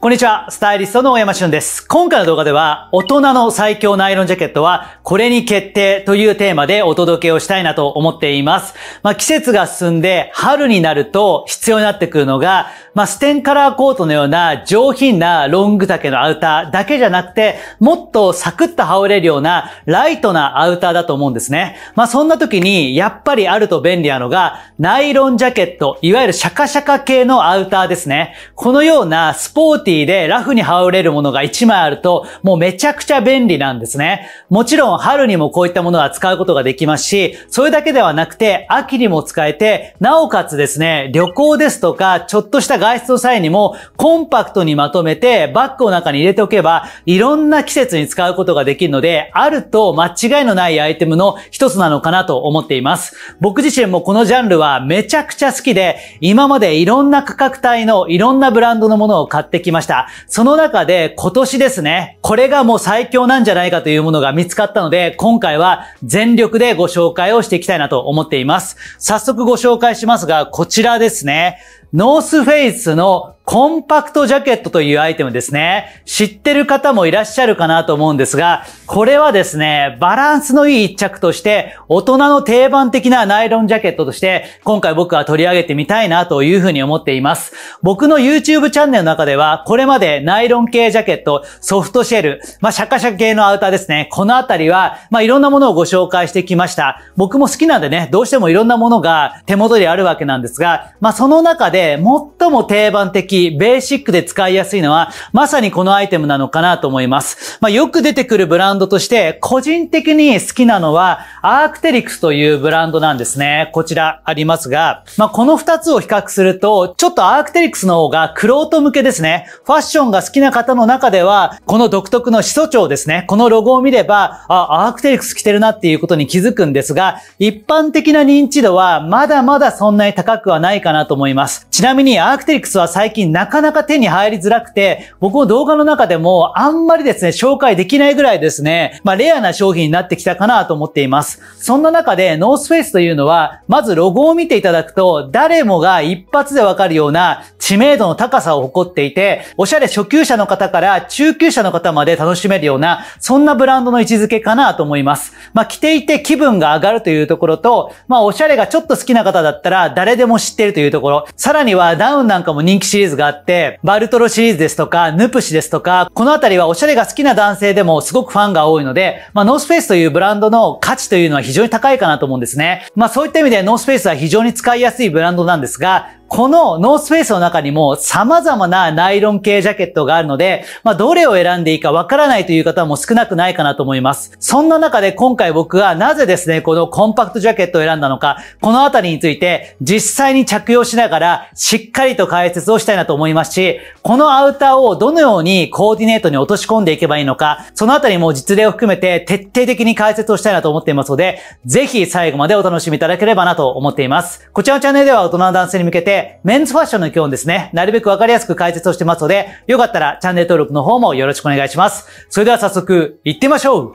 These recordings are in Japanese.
こんにちは、スタイリストの大山俊です。今回の動画では、大人の最強ナイロンジャケットは、これに決定というテーマでお届けをしたいなと思っています。まあ、季節が進んで、春になると必要になってくるのが、まあ、ステンカラーコートのような上品なロング丈のアウターだけじゃなくて、もっとサクッと羽織れるようなライトなアウターだと思うんですね。まあ、そんな時に、やっぱりあると便利なのが、ナイロンジャケット、いわゆるシャカシャカ系のアウターですね。このようなスポーティティでラフに羽織れるものが1枚あると、もうめちゃくちゃ便利なんですね。もちろん春にもこういったものは使うことができますし、それだけではなくて、秋にも使えて、なおかつですね、旅行ですとか、ちょっとした外出の際にも、コンパクトにまとめて、バッグの中に入れておけば、いろんな季節に使うことができるので、あると間違いのないアイテムの一つなのかなと思っています。僕自身もこのジャンルはめちゃくちゃ好きで、今までいろんな価格帯のいろんなブランドのものを買ってきました。ました。その中で今年ですね、これがもう最強なんじゃないかというものが見つかったので、今回は全力でご紹介をしていきたいなと思っています。早速ご紹介しますが、こちらですね。ノースフェイスのコンパクトジャケットというアイテムですね。知ってる方もいらっしゃるかなと思うんですが、これはですね、バランスのいい一着として、大人の定番的なナイロンジャケットとして、今回僕は取り上げてみたいなというふうに思っています。僕の YouTube チャンネルの中では、これまでナイロン系ジャケット、ソフトシェル、まあ、シャカシャカ系のアウターですね。このあたりは、まあ、いろんなものをご紹介してきました。僕も好きなんでね、どうしてもいろんなものが手元にあるわけなんですが、まあ、その中で最も定番的的、ベーシックで使いやすいのは、まさにこのアイテムなのかなと思います。まあ、よく出てくるブランドとして、個人的に好きなのは、アークテリクスというブランドなんですね。こちらありますが、まあ、この2つを比較すると、ちょっとアークテリクスの方が、クロート向けですね。ファッションが好きな方の中では、この独特の始祖長ですね。このロゴを見れば、あ、アークテリクス着てるなっていうことに気づくんですが、一般的な認知度は、まだまだそんなに高くはないかなと思います。ちなみに、アークテリクスは最近になかなか手に入りづらくて、僕も動画の中でもあんまりですね、紹介できないぐらいですね、まあレアな商品になってきたかなと思っています。そんな中でノースフェイスというのは、まずロゴを見ていただくと、誰もが一発でわかるような知名度の高さを誇っていて、おしゃれ初級者の方から中級者の方まで楽しめるような、そんなブランドの位置づけかなと思います。まあ着ていて気分が上がるというところと、まあおしゃれがちょっと好きな方だったら誰でも知ってるというところ、さらにはダウンなんかも人気シリーズーズがあって、バルトロシリーズですとか、ヌプシですとか、このあたりはおしゃれが好きな男性でもすごくファンが多いので、まあ、ノースフェイスというブランドの価値というのは非常に高いかなと思うんですね。まあ、そういった意味でノースフェイスは非常に使いやすいブランドなんですが、このノースフェイスの中にも様々なナイロン系ジャケットがあるので、まあ、どれを選んでいいかわからないという方も少なくないかなと思います。そんな中で今回僕はなぜですね、このコンパクトジャケットを選んだのか、このあたりについて実際に着用しながらしっかりと解説をしたいなと思いますし、このアウターをどのようにコーディネートに落とし込んでいけばいいのか、そのあたりも実例を含めて徹底的に解説をしたいなと思っていますので、ぜひ最後までお楽しみいただければなと思っています。こちらのチャンネルでは大人の男性に向けてで、メンズファッションの基本ですね、なるべくわかりやすく解説をしてますので、よかったらチャンネル登録の方もよろしくお願いします。それでは早速、行ってみましょう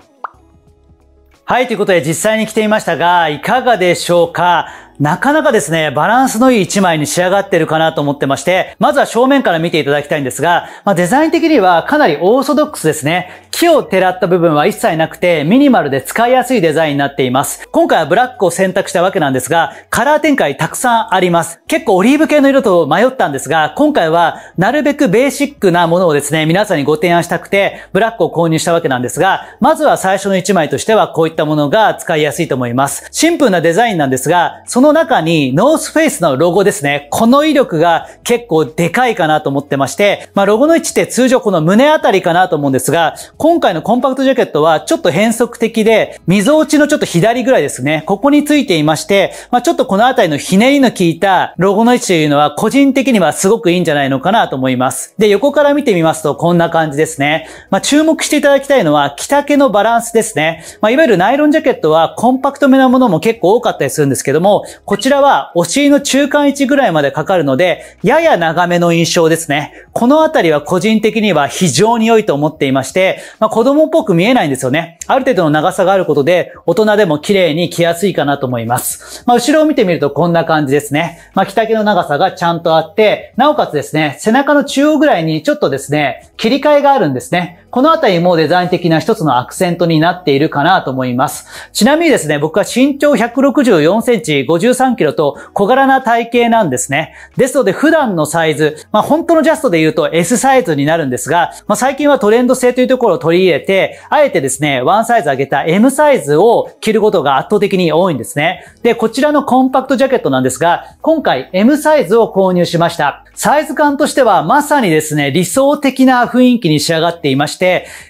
はい、ということで実際に着ていましたが、いかがでしょうかなかなかですね、バランスのいい一枚に仕上がってるかなと思ってまして、まずは正面から見ていただきたいんですが、まあ、デザイン的にはかなりオーソドックスですね。木を照らった部分は一切なくて、ミニマルで使いやすいデザインになっています。今回はブラックを選択したわけなんですが、カラー展開たくさんあります。結構オリーブ系の色と迷ったんですが、今回はなるべくベーシックなものをですね、皆さんにご提案したくて、ブラックを購入したわけなんですが、まずは最初の一枚としてはこういったものが使いやすいと思います。シンプルなデザインなんですが、そのの中にノースフェイスのロゴですね。この威力が結構でかいかなと思ってまして、まあロゴの位置って通常この胸あたりかなと思うんですが、今回のコンパクトジャケットはちょっと変則的で、溝落ちのちょっと左ぐらいですね。ここについていまして、まあちょっとこのあたりのひねりの効いたロゴの位置というのは個人的にはすごくいいんじゃないのかなと思います。で、横から見てみますとこんな感じですね。まあ注目していただきたいのは着丈のバランスですね。まあいわゆるナイロンジャケットはコンパクトめなものも結構多かったりするんですけども、こちらはお尻の中間位置ぐらいまでかかるので、やや長めの印象ですね。このあたりは個人的には非常に良いと思っていまして、まあ、子供っぽく見えないんですよね。ある程度の長さがあることで、大人でも綺麗に着やすいかなと思います。まあ、後ろを見てみるとこんな感じですね。まあ、着丈の長さがちゃんとあって、なおかつですね、背中の中央ぐらいにちょっとですね、切り替えがあるんですね。このあたりもデザイン的な一つのアクセントになっているかなと思います。ちなみにですね、僕は身長164センチ、53キロと小柄な体型なんですね。ですので普段のサイズ、まあ本当のジャストで言うと S サイズになるんですが、まあ最近はトレンド性というところを取り入れて、あえてですね、ワンサイズ上げた M サイズを着ることが圧倒的に多いんですね。で、こちらのコンパクトジャケットなんですが、今回 M サイズを購入しました。サイズ感としてはまさにですね、理想的な雰囲気に仕上がっていまして、、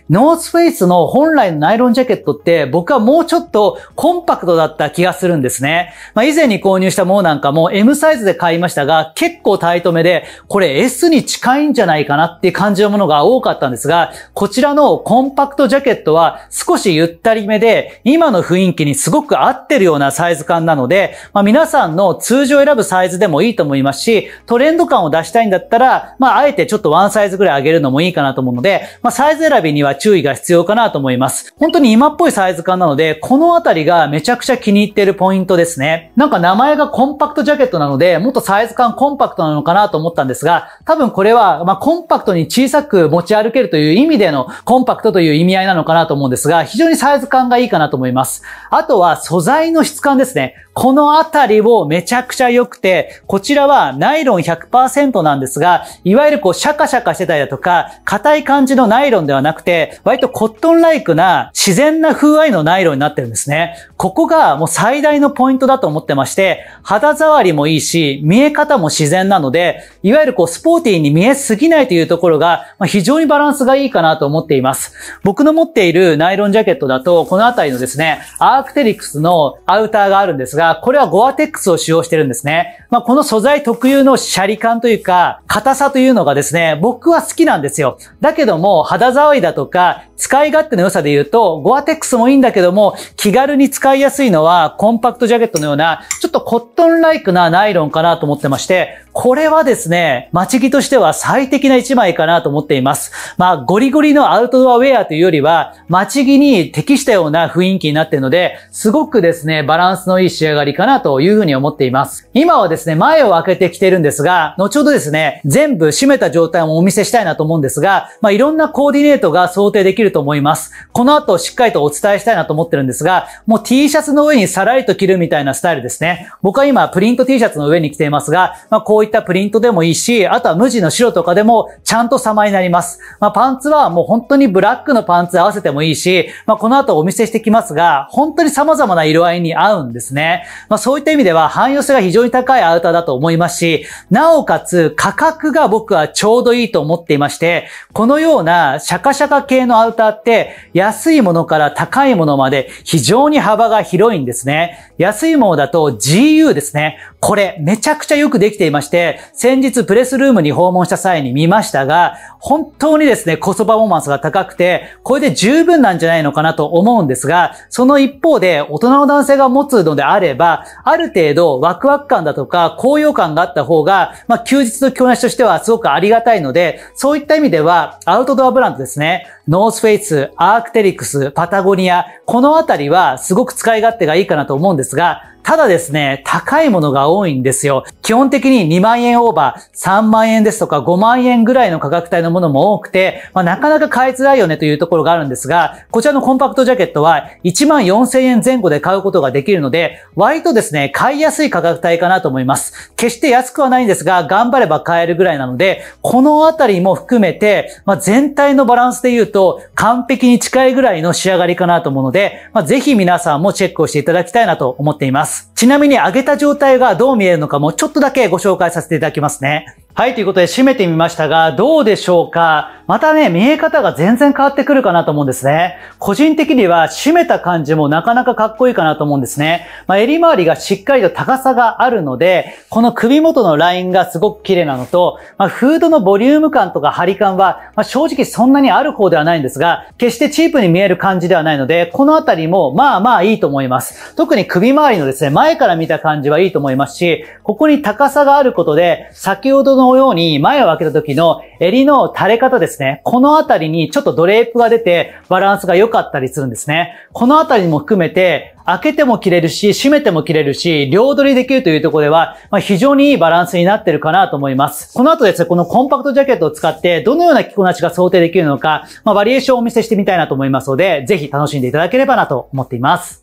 ノースフェイスの本来のナイロンジャケットって僕はもうちょっとコンパクトだった気がするんですね。まあ、以前に購入したものなんかも M サイズで買いましたが、結構タイトめで、これ S に近いんじゃないかなっていう感じのものが多かったんですが、こちらのコンパクトジャケットは少しゆったりめで、今の雰囲気にすごく合ってるようなサイズ感なので、まあ、皆さんの通常選ぶサイズでもいいと思いますし、トレンド感を出したいんだったら、まあ、あえてちょっとワンサイズぐらい上げるのもいいかなと思うので、まあ、サイズ選びには注意が必要かなと思います。本当に今っぽいサイズ感なので、このあたりがめちゃくちゃ気に入ってるポイントですね。なんか名前がコンパクトジャケットなので、もっとサイズ感コンパクトなのかなと思ったんですが、多分これは、まあ、コンパクトに小さく持ち歩けるという意味でのコンパクトという意味合いなのかなと思うんですが、非常にサイズ感がいいかなと思います。あとは素材の質感ですね。このあたりをめちゃくちゃ良くて、こちらはナイロン100%なんですが、いわゆるこうシャカシャカしてたりだとか、硬い感じのナイロンでではなくて、割とコットンライクな自然な風合いのナイロンになってるんですね。ここがもう最大のポイントだと思ってまして、肌触りもいいし、見え方も自然なので、いわゆるこうスポーティーに見えすぎないというところが、ま非常にバランスがいいかなと思っています。僕の持っているナイロンジャケットだと、この辺りのですね、アークテリクスのアウターがあるんですが、これはゴアテックスを使用してるんですね。まあ、この素材特有のシャリ感というか、硬さというのがですね、僕は好きなんですよ。だけども、肌触り騒いだとか、使い勝手の良さで言うと、ゴアテックスもいいんだけども、気軽に使いやすいのは、コンパクトジャケットのような、ちょっとコットンライクなナイロンかなと思ってまして、これはですね、待ち着としては最適な一枚かなと思っています。まあ、ゴリゴリのアウトドアウェアというよりは、待ち着に適したような雰囲気になっているので、すごくですね、バランスのいい仕上がりかなというふうに思っています。今はですね、前を開けてきてるんですが、後ほどですね、全部閉めた状態もお見せしたいなと思うんですが、まあ、いろんなコーディネートが想定できると思います。この後しっかりとお伝えしたいなと思ってるんですが、もう T シャツの上にさらりと着るみたいなスタイルですね。僕は今プリント T シャツの上に着ていますが、まあ、こういったプリントでもいいし、あとは無地の白とかでもちゃんと様になります。まあ、パンツはもう本当にブラックのパンツ合わせてもいいし、まあ、この後お見せしてきますが、本当に様々な色合いに合うんですね。まあ、そういった意味では汎用性が非常に高いアウターだと思いますし、なおかつ価格が僕はちょうどいいと思っていまして、このようなシャカシャカ系のアウターって安いものから高いものまで非常に幅が広いんですね。安いものだと GU ですね。これめちゃくちゃよくできていまして、先日プレスルームに訪問した際に見ましたが、本当にですね、コストパフォーマンスが高くて、これで十分なんじゃないのかなと思うんですが、その一方で大人の男性が持つのであれば、ある程度ワクワク感だとか高揚感があった方が、まあ休日の教養としてはすごくありがたいので、そういった意味ではアウトドアブランドですね。ノースフェイス、アークテリクス、パタゴニア、このあたりはすごく使い勝手がいいかなと思うんですが、ただですね、高いものが多いんですよ。基本的に2万円オーバー、3万円ですとか5万円ぐらいの価格帯のものも多くて、まあ、なかなか買いづらいよねというところがあるんですが、こちらのコンパクトジャケットは1万4000円前後で買うことができるので、割とですね、買いやすい価格帯かなと思います。決して安くはないんですが、頑張れば買えるぐらいなので、このあたりも含めて、まあ、全体のバランスで言うとと完璧に近いぐらいの仕上がりかなと思うので、まあ、ぜひ皆さんもチェックをしていただきたいなと思っています。ちなみに揚げた状態がどう見えるのかもちょっとだけご紹介させていただきますね。はい、ということで締めてみましたが、どうでしょうかまたね、見え方が全然変わってくるかなと思うんですね。個人的には締めた感じもなかなかかっこいいかなと思うんですね。まあ、襟周りがしっかりと高さがあるので、この首元のラインがすごく綺麗なのと、まあ、フードのボリューム感とか張り感は、まあ、正直そんなにある方ではないんですが、決してチープに見える感じではないので、このあたりもまあまあいいと思います。特に首周りのですね、前から見た感じはいいと思いますし、ここに高さがあることで、先ほどのように前を開けた時の襟の垂れ方ですですね、このあたりにちょっとドレープが出てバランスが良かったりするんですね。このあたりも含めて、開けても切れるし、閉めても切れるし、両取りできるというところでは、まあ、非常にいいバランスになってるかなと思います。この後ですね、このコンパクトジャケットを使って、どのような着こなしが想定できるのか、まあ、バリエーションをお見せしてみたいなと思いますので、ぜひ楽しんでいただければなと思っています。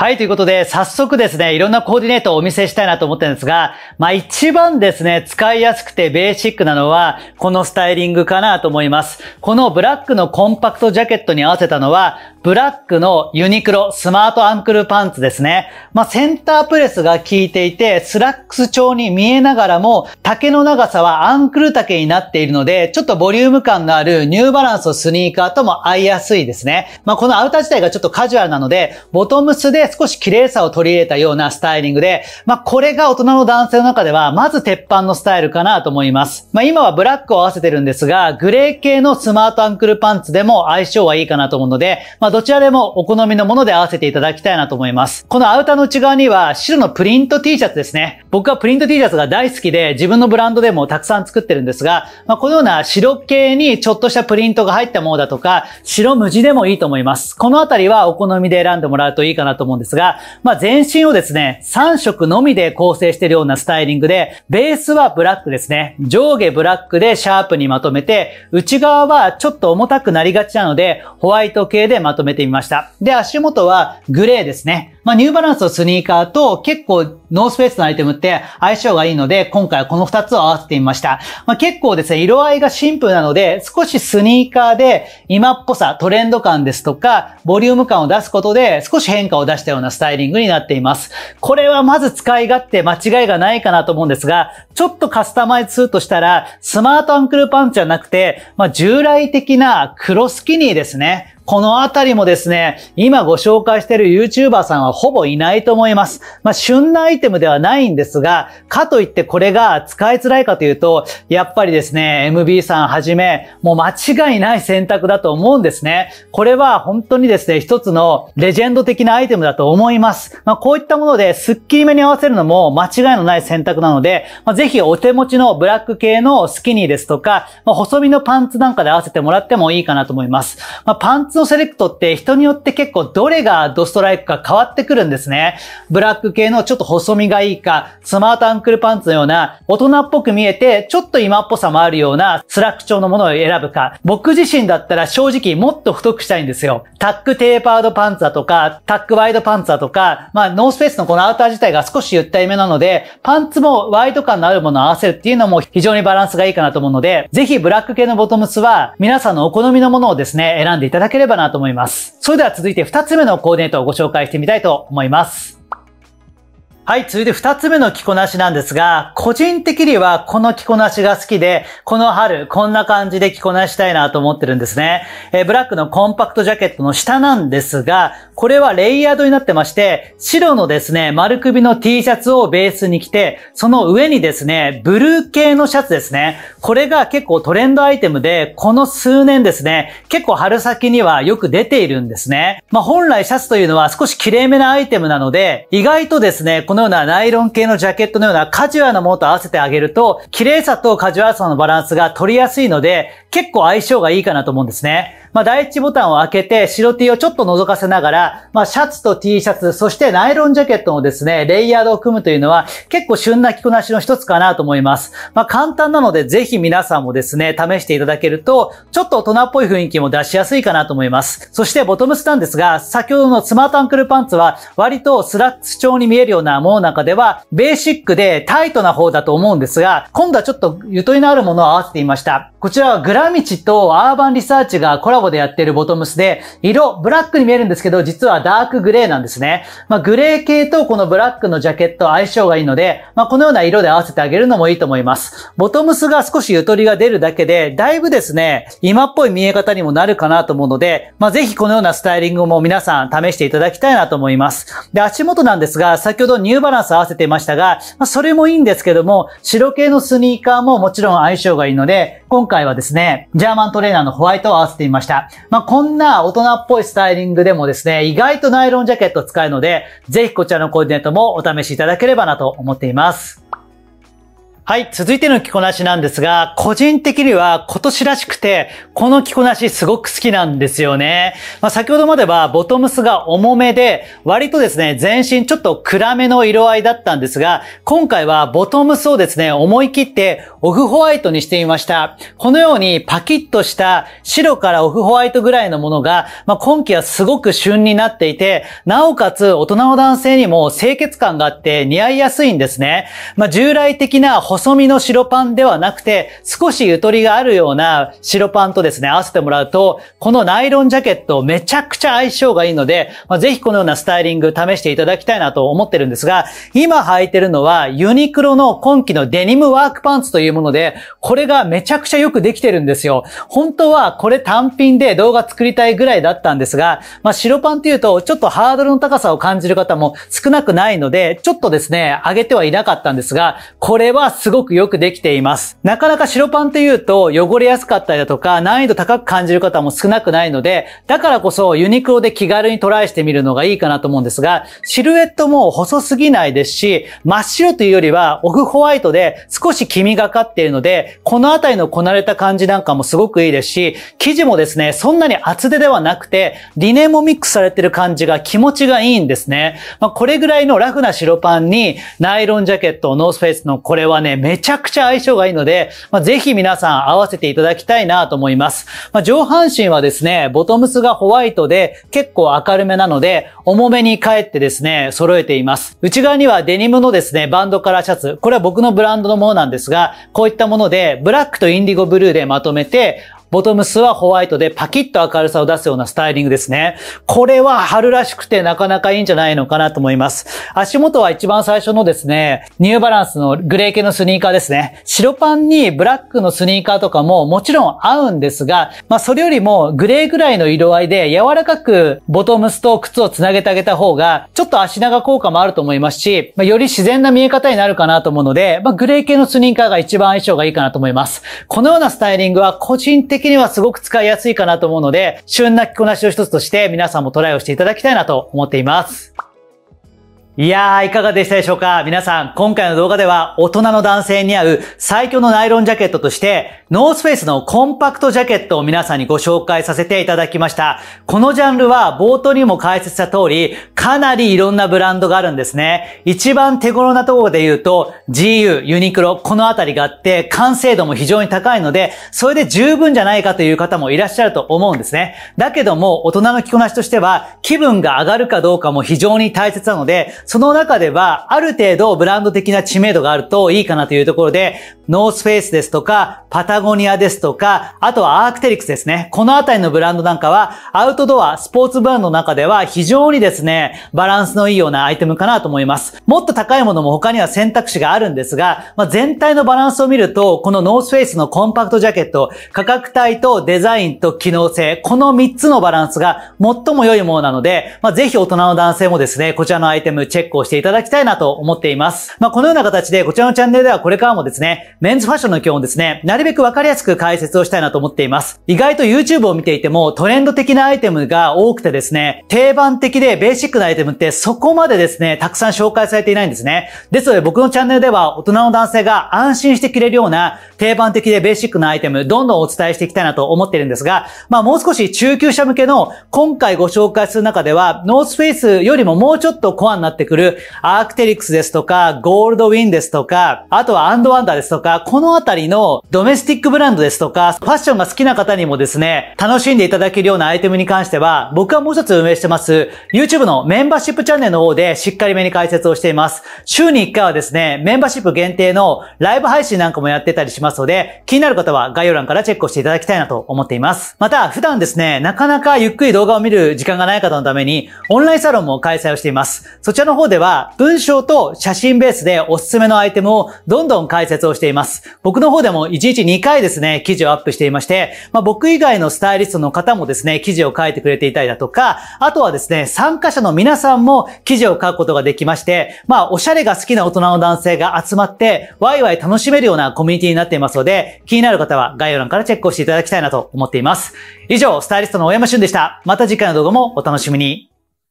はい、ということで、早速ですね、いろんなコーディネートをお見せしたいなと思ってるんですが、まあ一番ですね、使いやすくてベーシックなのは、このスタイリングかなと思います。このブラックのコンパクトジャケットに合わせたのは、ブラックのユニクロスマートアンクルパンツですね。まあセンタープレスが効いていて、スラックス調に見えながらも、丈の長さはアンクル丈になっているので、ちょっとボリューム感のあるニューバランスのスニーカーとも合いやすいですね。まあこのアウター自体がちょっとカジュアルなので、ボトムスで少し綺麗さを取り入れたようなスタイリングで、まあ、これが大人の男性の中では、まず鉄板のスタイルかなと思います。まあ、今はブラックを合わせてるんですが、グレー系のスマートアンクルパンツでも相性はいいかなと思うので、まあ、どちらでもお好みのもので合わせていただきたいなと思います。このアウターの内側には白のプリント T シャツですね。僕はプリント T シャツが大好きで、自分のブランドでもたくさん作ってるんですが、まあ、このような白系にちょっとしたプリントが入ったものだとか、白無地でもいいと思います。このあたりはお好みで選んでもらうといいかなと思います。思うんですが、まあ、全身をですね、3色のみで構成しているようなスタイリングで、ベースはブラックですね。上下ブラックでシャープにまとめて、内側はちょっと重たくなりがちなので、ホワイト系でまとめてみました。で、足元はグレーですね。まあ、ニューバランスのスニーカーと結構ノースペースのアイテムって相性がいいので、今回はこの2つを合わせてみました。まあ、結構ですね、色合いがシンプルなので、少しスニーカーで今っぽさ、トレンド感ですとか、ボリューム感を出すことで少し変化を出したようなスタイリングになっています。これはまず使い勝手間違いがないかなと思うんですが、ちょっとカスタマイズするとしたら、スマートアンクルパンツじゃなくて、まあ、従来的な黒スキニーですね。このあたりもですね、今ご紹介している YouTuber さんはほぼいないと思います。まあ、旬なアイテムではないんですが、かといってこれが使いづらいかというと、やっぱりですね、MB さんはじめ、もう間違いない選択だと思うんですね。これは本当にですね、一つのレジェンド的なアイテムだと思います。まあ、こういったもので、スッキリめに合わせるのも間違いのない選択なので、まあ、ぜひお手持ちのブラック系のスキニーですとか、まあ、細身のパンツなんかで合わせてもらってもいいかなと思います。まあ、パンツのセレクトって人によって結構どれがドストライクか変わってくるんですね。ブラック系のちょっと細身がいいか、スマートアンクルパンツのような大人っぽく見えてちょっと今っぽさもあるようなスラック調のものを選ぶか、僕自身だったら正直もっと太くしたいんですよ。タックテーパードパンツだとか、タックワイドパンツだとか、まあノースペースのこのアウター自体が少しゆったりめなので、パンツもワイド感のあるものを合わせるっていうのも非常にバランスがいいかなと思うので、ぜひブラック系のボトムスは皆さんのお好みのものをですね、選んでいただければばなと思います。それでは続いて2つ目のコーディネートをご紹介してみたいと思います。はい、続いて二つ目の着こなしなんですが、個人的にはこの着こなしが好きで、この春こんな感じで着こなしたいなと思ってるんですね。えー、ブラックのコンパクトジャケットの下なんですが、これはレイヤードになってまして、白のですね、丸首の T シャツをベースに着て、その上にですね、ブルー系のシャツですね。これが結構トレンドアイテムで、この数年ですね、結構春先にはよく出ているんですね。まあ、本来シャツというのは少し綺麗めなアイテムなので、意外とですね、こののようなナイロン系のジャケットのようなカジュアルなものと合わせてあげると、綺麗さとカジュアルさのバランスが取りやすいので、結構相性がいいかなと思うんですね。まあ、第一ボタンを開けて、白 T をちょっと覗かせながら、まあ、シャツと T シャツ、そしてナイロンジャケットのですね、レイヤードを組むというのは、結構旬な着こなしの一つかなと思います。まあ、簡単なので、ぜひ皆さんもですね、試していただけると、ちょっと大人っぽい雰囲気も出しやすいかなと思います。そして、ボトムスなんですが、先ほどのスマートアンクルパンツは、割とスラックス調に見えるようなものの中では、ベーシックでタイトな方だと思うんですが、今度はちょっとゆとりのあるものを合わせてみました。こちらはグラミチとアーバンリサーチがコラボコラボでやってるボトムスで、色、ブラックに見えるんですけど、実はダークグレーなんですね。まあ、グレー系とこのブラックのジャケット相性がいいので、まあ、このような色で合わせてあげるのもいいと思います。ボトムスが少しゆとりが出るだけで、だいぶですね、今っぽい見え方にもなるかなと思うので、まあ、ぜひこのようなスタイリングも皆さん試していただきたいなと思います。で、足元なんですが、先ほどニューバランス合わせていましたが、まあ、それもいいんですけども、白系のスニーカーももちろん相性がいいので、今回はですね、ジャーマントレーナーのホワイトを合わせてみました。まあ、こんな大人っぽいスタイリングでもですね、意外とナイロンジャケットを使うので、ぜひこちらのコーディネートもお試しいただければなと思っています。はい、続いての着こなしなんですが、個人的には今年らしくて、この着こなしすごく好きなんですよね。まあ、先ほどまではボトムスが重めで、割とですね、全身ちょっと暗めの色合いだったんですが、今回はボトムスをですね、思い切ってオフホワイトにしてみました。このようにパキッとした白からオフホワイトぐらいのものが、まあ、今季はすごく旬になっていて、なおかつ大人の男性にも清潔感があって似合いやすいんですね。まあ、従来的な細身の白パンではなくて、少しゆとりがあるような白パンとですね、合わせてもらうと、このナイロンジャケットめちゃくちゃ相性がいいので、まあ、ぜひこのようなスタイリング試していただきたいなと思ってるんですが、今履いてるのはユニクロの今季のデニムワークパンツというもので、これがめちゃくちゃよくできてるんですよ。本当はこれ単品で動画作りたいぐらいだったんですが、まあ、白パンっていうとちょっとハードルの高さを感じる方も少なくないので、ちょっとですね、上げてはいなかったんですが、これはすごくよくできています。なかなか白パンって言うと汚れやすかったりだとか難易度高く感じる方も少なくないので、だからこそユニクロで気軽にトライしてみるのがいいかなと思うんですが、シルエットも細すぎないですし、真っ白というよりはオフホワイトで少し黄みがかっているので、このあたりのこなれた感じなんかもすごくいいですし、生地もですね、そんなに厚手ではなくて、リネもミックスされてる感じが気持ちがいいんですね。まあ、これぐらいのラフな白パンに、ナイロンジャケット、ノースフェイスのこれはね、ね、めちゃくちゃ相性がいいので、まあ、ぜひ皆さん合わせていただきたいなと思います。まあ、上半身はですね、ボトムスがホワイトで結構明るめなので、重めに帰ってですね、揃えています。内側にはデニムのですね、バンドカラーシャツ。これは僕のブランドのものなんですが、こういったもので、ブラックとインディゴブルーでまとめて、ボトムスはホワイトでパキッと明るさを出すようなスタイリングですね。これは春らしくてなかなかいいんじゃないのかなと思います。足元は一番最初のですね、ニューバランスのグレー系のスニーカーですね。白パンにブラックのスニーカーとかももちろん合うんですが、まあそれよりもグレーぐらいの色合いで柔らかくボトムスと靴をつなげてあげた方が、ちょっと足長効果もあると思いますし、まあ、より自然な見え方になるかなと思うので、まあグレー系のスニーカーが一番相性がいいかなと思います。このようなスタイリングは個人的的にはすごく使いやすいかなと思うので、旬な着こなしを一つとして皆さんもトライをしていただきたいなと思っています。いやー、いかがでしたでしょうか皆さん、今回の動画では、大人の男性に合う最強のナイロンジャケットとして、ノースフェイスのコンパクトジャケットを皆さんにご紹介させていただきました。このジャンルは、冒頭にも解説した通り、かなりいろんなブランドがあるんですね。一番手頃なところで言うと、GU、ユニクロ、このあたりがあって、完成度も非常に高いので、それで十分じゃないかという方もいらっしゃると思うんですね。だけども、大人の着こなしとしては、気分が上がるかどうかも非常に大切なので、その中では、ある程度ブランド的な知名度があるといいかなというところで、ノースフェイスですとか、パタゴニアですとか、あとはアークテリクスですね。このあたりのブランドなんかは、アウトドア、スポーツブランドの中では非常にですね、バランスのいいようなアイテムかなと思います。もっと高いものも他には選択肢があるんですが、まあ、全体のバランスを見ると、このノースフェイスのコンパクトジャケット、価格帯とデザインと機能性、この3つのバランスが最も良いものなので、まあ、ぜひ大人の男性もですね、こちらのアイテムチェックックをしていただきたいなと思っています。まあ、このような形でこちらのチャンネルではこれからもですね、メンズファッションの基本ですね、なるべくわかりやすく解説をしたいなと思っています。意外と YouTube を見ていてもトレンド的なアイテムが多くてですね、定番的でベーシックなアイテムってそこまでですね、たくさん紹介されていないんですね。ですので僕のチャンネルでは大人の男性が安心してくれるような定番的でベーシックなアイテム、どんどんお伝えしていきたいなと思っているんですが、まあもう少し中級者向けの今回ご紹介する中では、ノースフェイスよりももうちょっとコアになってってくるアークテリクスですとか、ゴールドウィンですとか、あとはアンドワンダーですとか、このあたりのドメスティックブランドですとか、ファッションが好きな方にもですね、楽しんでいただけるようなアイテムに関しては、僕はもう一つ運営してます、YouTube のメンバーシップチャンネルの方でしっかりめに解説をしています。週に1回はですね、メンバーシップ限定のライブ配信なんかもやってたりしますので、気になる方は概要欄からチェックをしていただきたいなと思っています。また、普段ですね、なかなかゆっくり動画を見る時間がない方のために、オンラインサロンも開催をしています。そちらのの方では文章と写真ベースでおすすめのアイテムをどんどん解説をしています。僕の方でも1日2回ですね、記事をアップしていまして、まあ、僕以外のスタイリストの方もですね、記事を書いてくれていたりだとか、あとはですね、参加者の皆さんも記事を書くことができまして、まあ、おしゃれが好きな大人の男性が集まって、ワイワイ楽しめるようなコミュニティになっていますので、気になる方は概要欄からチェックをしていただきたいなと思っています。以上、スタイリストの大山俊でした。また次回の動画もお楽しみに。